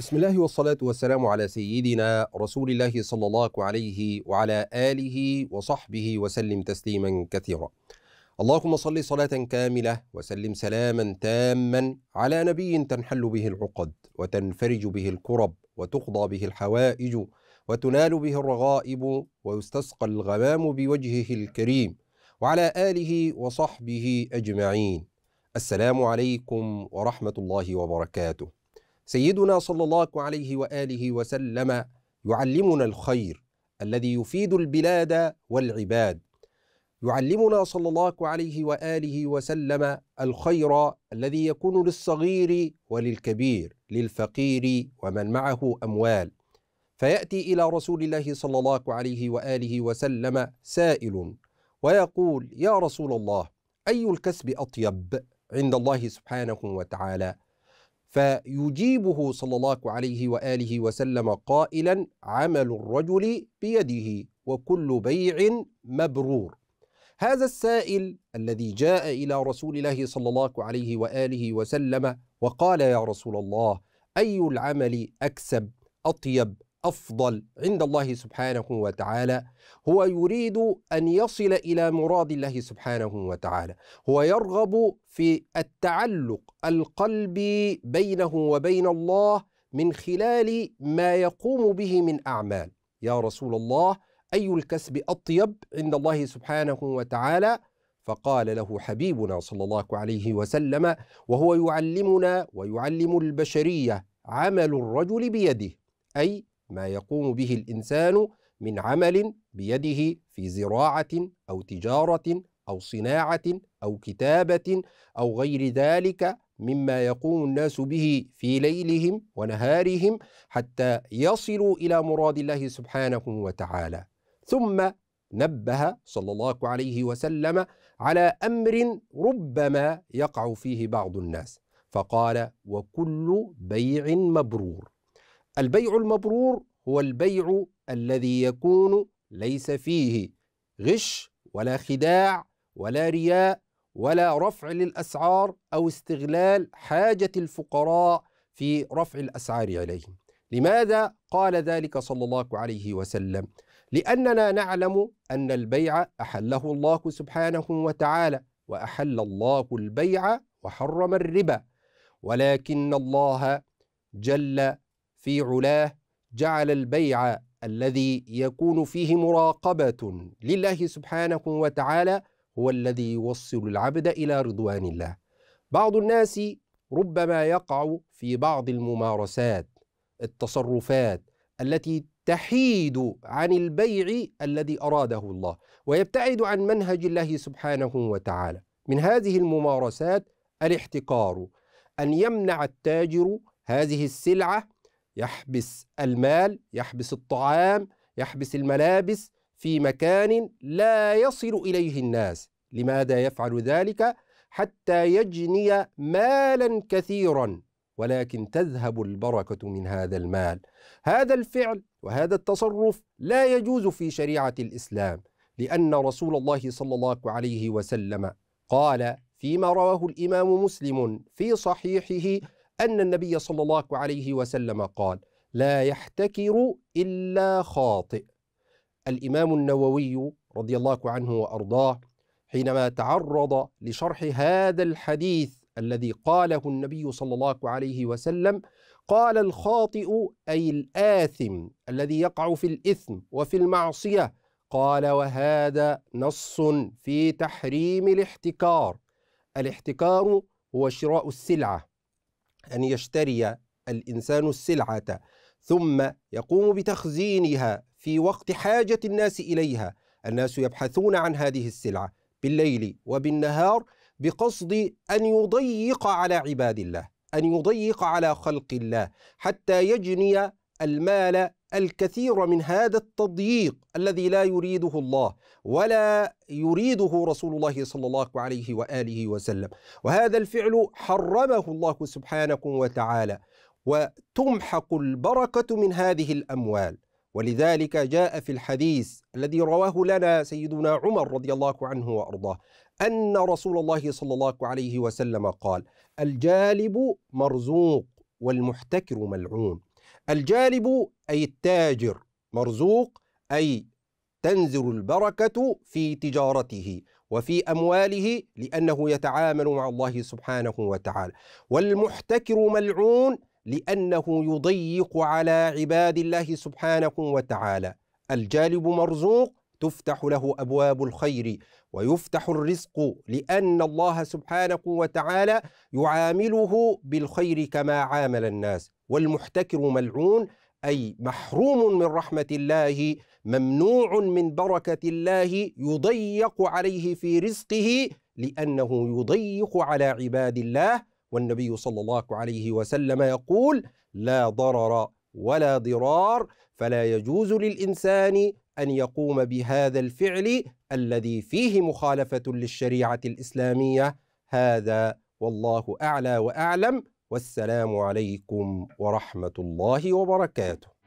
بسم الله والصلاة والسلام على سيدنا رسول الله صلى الله عليه وعلى آله وصحبه وسلم تسليما كثيرا اللهم صل صلاة كاملة وسلم سلاما تاما على نبي تنحل به العقد وتنفرج به الكرب وتقضى به الحوائج وتنال به الرغائب ويستسقى الغمام بوجهه الكريم وعلى آله وصحبه أجمعين السلام عليكم ورحمة الله وبركاته سيدنا صلى الله عليه وآله وسلم يعلمنا الخير الذي يفيد البلاد والعباد يعلمنا صلى الله عليه وآله وسلم الخير الذي يكون للصغير وللكبير للفقير ومن معه أموال فيأتي إلى رسول الله صلى الله عليه وآله وسلم سائل ويقول يا رسول الله أي الكسب أطيب عند الله سبحانه وتعالى فيجيبه صلى الله عليه واله وسلم قائلا عمل الرجل بيده وكل بيع مبرور هذا السائل الذي جاء الى رسول الله صلى الله عليه واله وسلم وقال يا رسول الله اي العمل اكسب اطيب أفضل عند الله سبحانه وتعالى هو يريد أن يصل إلى مراد الله سبحانه وتعالى هو يرغب في التعلق القلبي بينه وبين الله من خلال ما يقوم به من أعمال يا رسول الله أي الكسب أطيب عند الله سبحانه وتعالى فقال له حبيبنا صلى الله عليه وسلم وهو يعلمنا ويعلم البشرية عمل الرجل بيده أي ما يقوم به الإنسان من عمل بيده في زراعة أو تجارة أو صناعة أو كتابة أو غير ذلك مما يقوم الناس به في ليلهم ونهارهم حتى يصلوا إلى مراد الله سبحانه وتعالى ثم نبه صلى الله عليه وسلم على أمر ربما يقع فيه بعض الناس فقال وكل بيع مبرور البيع المبرور هو البيع الذي يكون ليس فيه غش ولا خداع ولا رياء ولا رفع للاسعار او استغلال حاجه الفقراء في رفع الاسعار عليهم. لماذا قال ذلك صلى الله عليه وسلم؟ لاننا نعلم ان البيع احله الله سبحانه وتعالى واحل الله البيع وحرم الربا ولكن الله جل في علاه جعل البيع الذي يكون فيه مراقبة لله سبحانه وتعالى هو الذي يوصل العبد إلى رضوان الله. بعض الناس ربما يقع في بعض الممارسات التصرفات التي تحيد عن البيع الذي أراده الله ويبتعد عن منهج الله سبحانه وتعالى. من هذه الممارسات الاحتكار أن يمنع التاجر هذه السلعة يحبس المال يحبس الطعام يحبس الملابس في مكان لا يصل اليه الناس لماذا يفعل ذلك حتى يجني مالا كثيرا ولكن تذهب البركه من هذا المال هذا الفعل وهذا التصرف لا يجوز في شريعه الاسلام لان رسول الله صلى الله عليه وسلم قال فيما رواه الامام مسلم في صحيحه أن النبي صلى الله عليه وسلم قال لا يحتكر إلا خاطئ الإمام النووي رضي الله عنه وأرضاه حينما تعرض لشرح هذا الحديث الذي قاله النبي صلى الله عليه وسلم قال الخاطئ أي الآثم الذي يقع في الإثم وفي المعصية قال وهذا نص في تحريم الاحتكار الاحتكار هو شراء السلعة أن يشتري الإنسان السلعة ثم يقوم بتخزينها في وقت حاجة الناس إليها الناس يبحثون عن هذه السلعة بالليل وبالنهار بقصد أن يضيق على عباد الله أن يضيق على خلق الله حتى يجني المال الكثير من هذا التضييق الذي لا يريده الله ولا يريده رسول الله صلى الله عليه واله وسلم وهذا الفعل حرمه الله سبحانه وتعالى وتمحق البركه من هذه الاموال ولذلك جاء في الحديث الذي رواه لنا سيدنا عمر رضي الله عنه وارضاه ان رسول الله صلى الله عليه وسلم قال الجالب مرزوق والمحتكر ملعون الجالب أي التاجر مرزوق أي تنزل البركة في تجارته وفي أمواله لأنه يتعامل مع الله سبحانه وتعالى والمحتكر ملعون لأنه يضيق على عباد الله سبحانه وتعالى الجالب مرزوق تفتح له ابواب الخير ويفتح الرزق لان الله سبحانه وتعالى يعامله بالخير كما عامل الناس والمحتكر ملعون اي محروم من رحمه الله ممنوع من بركه الله يضيق عليه في رزقه لانه يضيق على عباد الله والنبي صلى الله عليه وسلم يقول لا ضرر ولا ضرار فلا يجوز للانسان أن يقوم بهذا الفعل الذي فيه مخالفة للشريعة الإسلامية هذا والله أعلى وأعلم والسلام عليكم ورحمة الله وبركاته